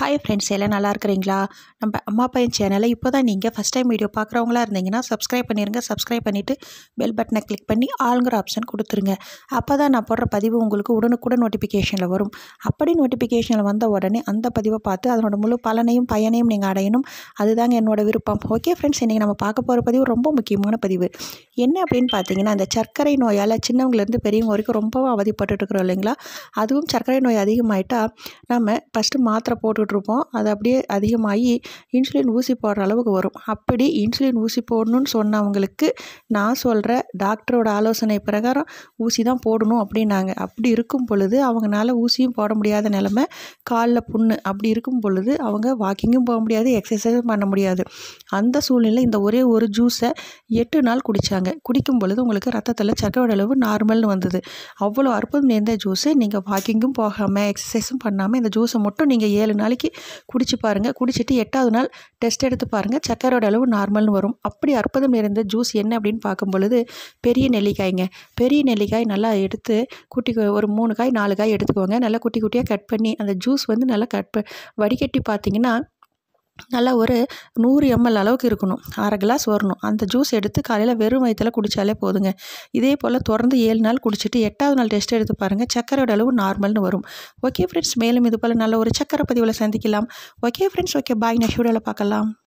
hi friends எல்லாம் நல்லா இருக்கிறீங்களா நம்ம அம்மா பையன் சேனலில் இப்போ தான் நீங்கள் ஃபஸ்ட் டைம் வீடியோ பார்க்குறவங்களா இருந்தீங்கன்னா சப்ஸ்கிரைப் பண்ணிடுங்க சப்ஸ்கிரைப் பண்ணிவிட்டு பெல் பட்டனை கிளிக் பண்ணி ஆளுங்கிற ஆப்ஷன் கொடுத்துருங்க அப்போ தான் நான் போடுற பதிவு உங்களுக்கு உடனுக்குடன் நோட்டிஃபிகேஷனில் வரும் அப்படி நோட்டிஃபிகேஷனில் வந்த உடனே அந்த பதிவை பார்த்து அதனோட முழு பலனையும் பயனையும் நீங்கள் அடையணும் அதுதாங்க என்னோடய விருப்பம் ஓகே ஃப்ரெண்ட்ஸ் இன்றைக்கி நம்ம பார்க்க போகிற பதிவு ரொம்ப முக்கியமான பதிவு என்ன அப்படின்னு பார்த்தீங்கன்னா அந்த சர்க்கரை நோயால் சின்னவங்கலேருந்து பெரியவங்க வரைக்கும் ரொம்பவும் அவதிப்பட்டுருக்குறோம் இல்லைங்களா அதுவும் சர்க்கரை நோய் அதிகமாயிட்டால் நம்ம ஃபஸ்ட்டு மாத்திரை போட்டு போட்டிருப்போம் அது அப்படியே அதிகமாகி இன்சுலின் ஊசி போடுற அளவுக்கு வரும் அப்படி இன்சுலின் ஊசி போடணும்னு சொன்னவங்களுக்கு நான் சொல்கிற டாக்டரோட ஆலோசனை பிரகாரம் ஊசி தான் போடணும் அப்படின்னாங்க அப்படி இருக்கும் பொழுது அவங்களால ஊசியும் போட முடியாத நிலமை காலில் புண்ணு அப்படி இருக்கும் பொழுது அவங்க வாக்கிங்கும் போக முடியாது எக்ஸசைஸும் பண்ண முடியாது அந்த சூழ்நிலை இந்த ஒரே ஒரு ஜூஸை எட்டு நாள் குடித்தாங்க குடிக்கும் பொழுது உங்களுக்கு ரத்தத்தில் சக்கரோட அளவு நார்மல்னு வந்தது அவ்வளோ அற்புதம் நேர்ந்த ஜூஸு நீங்கள் வாக்கிங்கும் போகாமல் எக்ஸசைஸும் பண்ணாமல் இந்த ஜூஸை மட்டும் நீங்கள் ஏழு நாள் நாளைக்கு குடிச்சு பாருங்கள் குடிச்சிட்டு எட்டாவது நாள் டெஸ்ட் எடுத்து பாருங்கள் சக்கரோட அளவு நார்மல்னு வரும் அப்படி அற்புதம் இருந்த ஜூஸ் என்ன அப்படின்னு பார்க்கும் பொழுது பெரிய நெல்லிக்காய்ங்க பெரிய நெல்லிக்காய் நல்லா எடுத்து குட்டி ஒரு மூணு காய் நாலு காய் எடுத்துக்கோங்க நல்லா குட்டி குட்டியாக கட் பண்ணி அந்த ஜூஸ் வந்து நல்லா கட் ப வடிகட்டி பார்த்தீங்கன்னா நல்லா ஒரு நூறு எம்எல் அளவுக்கு இருக்கணும் அரை கிளாஸ் வரணும் அந்த ஜூஸ் எடுத்து காலையில் வெறும் வயிற்றில் குடித்தாலே போதுங்க இதே போல் தொடர்ந்து ஏழு நாள் குடிச்சிட்டு எட்டாவது நாள் டெஸ்ட் எடுத்து பாருங்கள் சக்கரோட அளவு நார்மல்னு வரும் ஓகே ஃப்ரெண்ட்ஸ் மேலும் இது போல் நல்ல ஒரு சக்கரை பதிவில் சந்திக்கலாம் okay friends okay bye next பார்க்கலாம்